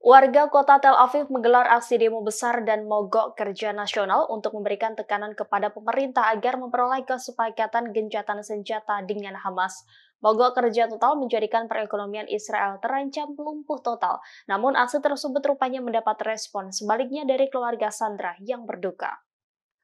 Warga kota Tel Aviv menggelar aksi demo besar dan mogok kerja nasional untuk memberikan tekanan kepada pemerintah agar memperoleh kesepakatan gencatan senjata dengan Hamas. Mogok kerja total menjadikan perekonomian Israel terancam lumpuh total. Namun aksi tersebut rupanya mendapat respon sebaliknya dari keluarga Sandra yang berduka.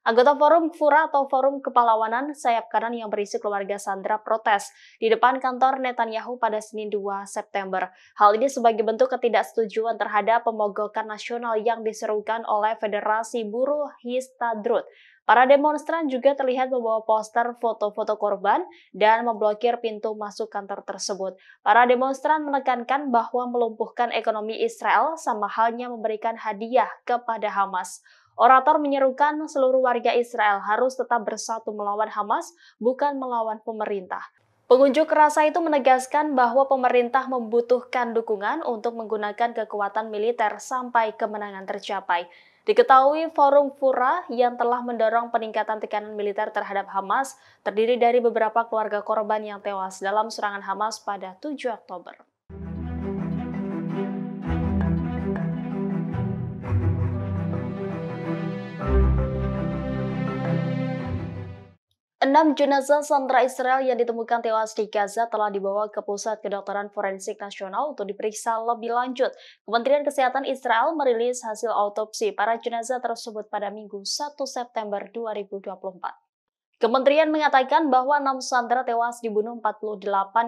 Anggota Forum Fura atau Forum Kepahlawanan Sayap Kanan yang berisi keluarga Sandra protes di depan kantor Netanyahu pada Senin 2 September. Hal ini sebagai bentuk ketidaksetujuan terhadap pemogokan nasional yang diserukan oleh Federasi Buruh Histadrut. Para demonstran juga terlihat membawa poster foto-foto korban dan memblokir pintu masuk kantor tersebut. Para demonstran menekankan bahwa melumpuhkan ekonomi Israel sama halnya memberikan hadiah kepada Hamas. Orator menyerukan seluruh warga Israel harus tetap bersatu melawan Hamas, bukan melawan pemerintah. Pengunjuk rasa itu menegaskan bahwa pemerintah membutuhkan dukungan untuk menggunakan kekuatan militer sampai kemenangan tercapai. Diketahui Forum Fura yang telah mendorong peningkatan tekanan militer terhadap Hamas terdiri dari beberapa keluarga korban yang tewas dalam serangan Hamas pada 7 Oktober. Enam jenazah sandra Israel yang ditemukan tewas di Gaza telah dibawa ke Pusat Kedokteran Forensik Nasional untuk diperiksa lebih lanjut. Kementerian Kesehatan Israel merilis hasil autopsi para jenazah tersebut pada Minggu 1 September 2024. Kementerian mengatakan bahwa 6 sandera tewas dibunuh 48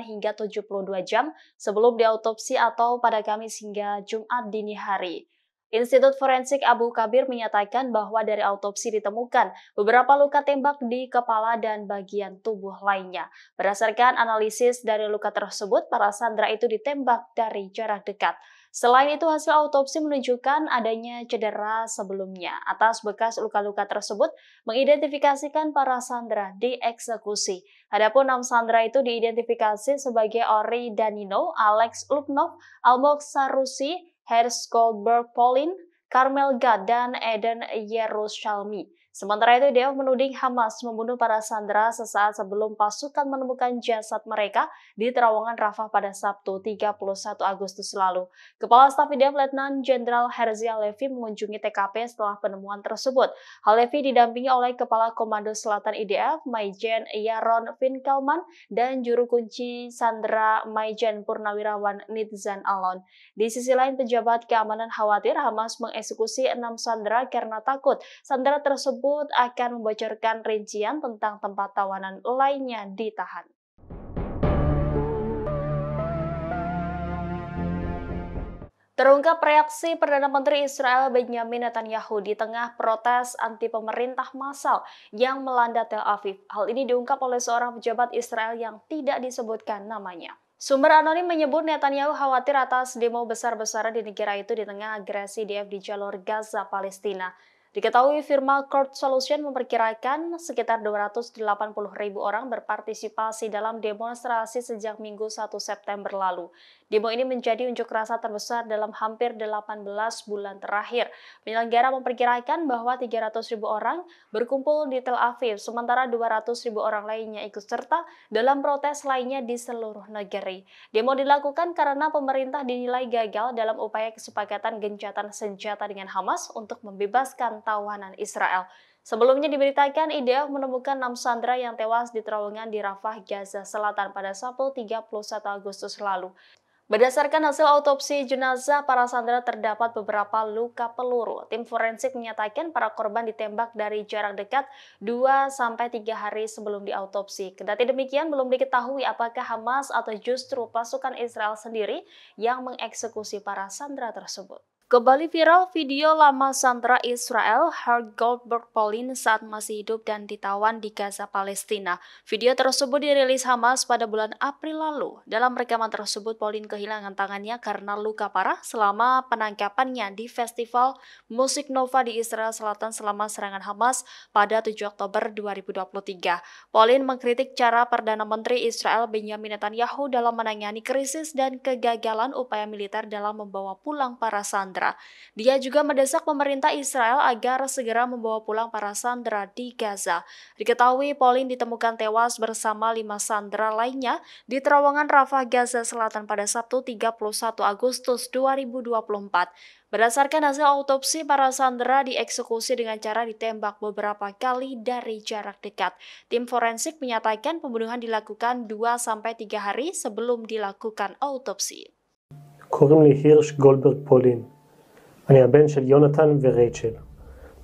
hingga 72 jam sebelum diautopsi atau pada Kamis hingga Jumat dini hari. Institut Forensik Abu Kabir menyatakan bahwa dari autopsi ditemukan beberapa luka tembak di kepala dan bagian tubuh lainnya. Berdasarkan analisis dari luka tersebut, para sandera itu ditembak dari jarak dekat. Selain itu, hasil autopsi menunjukkan adanya cedera sebelumnya. Atas bekas luka-luka tersebut, mengidentifikasikan para sandera dieksekusi. Adapun enam sandera itu diidentifikasi sebagai Ori Danino, Alex Luknov, Almok Sarusi, Herz Goldberg Pauline Carmel Gad dan Eden Yerushalmi. Sementara itu, Dev menuding Hamas membunuh para sandera sesaat sebelum pasukan menemukan jasad mereka di terowongan Rafah pada Sabtu 31 Agustus lalu. Kepala Staf Dev Letnan Jenderal Herzi Levi mengunjungi TKP setelah penemuan tersebut. Hal Levi didampingi oleh Kepala Komando Selatan IDF, Maijen Yaron Finkelman, dan juru kunci Sandra Maijen Purnawirawan Nitzan Alon. Di sisi lain, pejabat keamanan khawatir Hamas meng mengeksekusi enam sandera karena takut sandera tersebut akan membocorkan rincian tentang tempat tawanan lainnya ditahan. Terungkap reaksi Perdana Menteri Israel Benjamin Netanyahu di tengah protes anti pemerintah massal yang melanda Tel Aviv. Hal ini diungkap oleh seorang pejabat Israel yang tidak disebutkan namanya. Sumber anonim menyebut Netanyahu khawatir atas demo besar-besaran di negara itu di tengah agresi DF di jalur Gaza Palestina. Diketahui firma Court Solution memperkirakan sekitar 280 ribu orang berpartisipasi dalam demonstrasi sejak Minggu 1 September lalu. Demo ini menjadi unjuk rasa terbesar dalam hampir 18 bulan terakhir. Penyelenggara memperkirakan bahwa 300 ribu orang berkumpul di Tel Aviv, sementara 200 ribu orang lainnya ikut serta dalam protes lainnya di seluruh negeri. Demo dilakukan karena pemerintah dinilai gagal dalam upaya kesepakatan gencatan senjata dengan Hamas untuk membebaskan tawanan Israel. Sebelumnya diberitakan IDF menemukan enam sandera yang tewas di terowongan di Rafah, Gaza Selatan pada Sabtu 31 Agustus lalu. Berdasarkan hasil autopsi jenazah para sandera terdapat beberapa luka peluru. Tim forensik menyatakan para korban ditembak dari jarak dekat 2 3 hari sebelum diautopsi. Kendati demikian belum diketahui apakah Hamas atau justru pasukan Israel sendiri yang mengeksekusi para sandera tersebut. Kembali viral video lama sandra Israel Her Goldberg Pauline saat masih hidup dan ditawan di Gaza, Palestina. Video tersebut dirilis Hamas pada bulan April lalu. Dalam rekaman tersebut, Pauline kehilangan tangannya karena luka parah selama penangkapannya di Festival Musik Nova di Israel Selatan selama serangan Hamas pada 7 Oktober 2023. Pauline mengkritik cara Perdana Menteri Israel Benjamin Netanyahu dalam menangani krisis dan kegagalan upaya militer dalam membawa pulang para sandera sandera. Dia juga mendesak pemerintah Israel agar segera membawa pulang para sandera di Gaza. Diketahui Pauline ditemukan tewas bersama lima sandera lainnya di terowongan Rafah Gaza Selatan pada Sabtu 31 Agustus 2024. Berdasarkan hasil autopsi, para sandera dieksekusi dengan cara ditembak beberapa kali dari jarak dekat. Tim forensik menyatakan pembunuhan dilakukan 2-3 hari sebelum dilakukan autopsi. קוראים Hirsch Goldberg Polin. אני הבן של יונתן ורייצ'ל.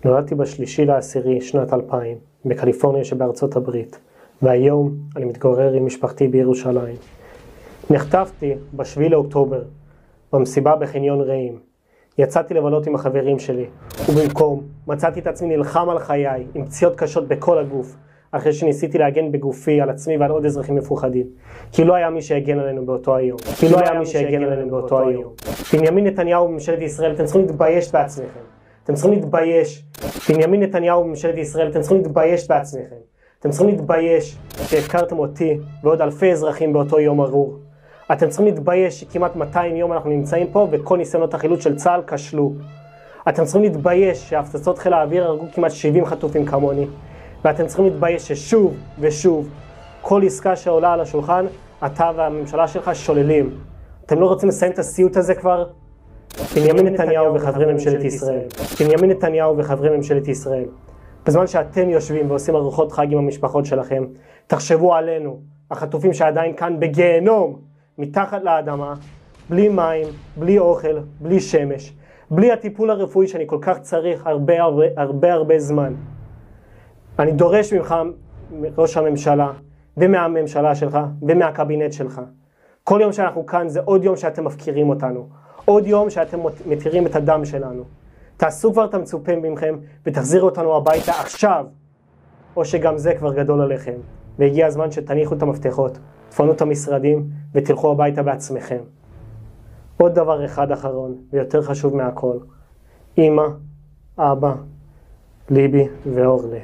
נולדתי בשלישי לעשירי שנת 2000, בקליפורניה שבארצות הברית, והיום אני מתגורר עם משפחתי בירושלים. נחטפתי ב-7 לאוקטובר, במסיבה בחניון רעים. יצאתי לבלות עם החברים שלי, ובמקום, מצאתי את עצמי נלחם על חיי, עם פציעות קשות בכל הגוף, אחרי שניסיתי להגן בגופי על עצמי ועל עוד אזרחים מפוחדים. כי לא היה מי שהגן עלינו באותו היום. כי לא, לא היה מי שהגן עלינו באותו היום. בנימין נתניהו וממשלת ישראל, אתם צריכים להתבייש בעצמכם. אתם צריכים להתבייש. בנימין נתניהו וממשלת ישראל, אתם צריכים להתבייש בעצמכם. אתם צריכים להתבייש שהפקרתם אותי ועוד אלפי אזרחים באותו יום ארור. אתם צריכים להתבייש שכמעט 200 יום אנחנו נמצאים פה וכל ניסיונות החילוץ של צה"ל כשלו. אתם צריכים להתבייש שהפצצות חיל האוויר הרגו כמעט 70 חטופים כמוני. ואתם צריכים להתבייש ששוב ושוב כל עסקה שעולה על השולחן, אתה והממשלה שלך שוללים. אתם לא רוצים לסיים את הסיוט הזה כבר? בנימין נתניהו וחברי ממשלת ישראל. בנימין נתניהו וחברי ממשלת ישראל. בזמן שאתם יושבים ועושים ארוחות חג עם המשפחות שלכם, תחשבו עלינו, החטופים שעדיין כאן בגיהנום, מתחת לאדמה, בלי מים, בלי אוכל, בלי שמש, בלי הטיפול הרפואי שאני כל כך צריך הרבה הרבה הרבה, הרבה זמן. אני דורש ממך, ראש הממשלה, ומהממשלה שלך, ומהקבינט שלך. כל יום שאנחנו כאן זה עוד יום שאתם מפקירים אותנו. עוד יום שאתם מתירים את הדם שלנו. תעשו כבר את המצופה ממכם ותחזירו אותנו הביתה עכשיו, או שגם זה כבר גדול עליכם. והגיע הזמן שתניחו את המפתחות, תפנו את המשרדים ותלכו הביתה בעצמכם. עוד דבר אחד אחרון, ויותר חשוב מהכל, אמא, אבא, ליבי ואורלי.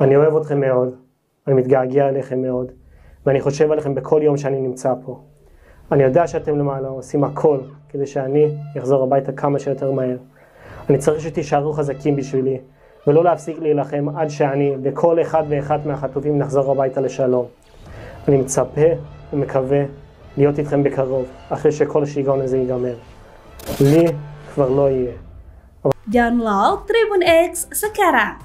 אני אוהב אתכם מאוד, אני מתגעגע אליכם מאוד, ואני חושב עליכם בכל יום שאני נמצא פה. אני יודע שאתם למעלה עושים הכל כדי שאני אחזור הביתה כמה שיותר מהר. אני צריך שתישארו חזקים בשבילי, ולא להפסיק להילחם עד שאני וכל אחד ואחת מהחטופים נחזור הביתה לשלום. אני מצפה ומקווה להיות איתכם בקרוב, אחרי שכל השיגעון הזה ייגמר. לי כבר לא יהיה. Download Tribun X sekarang.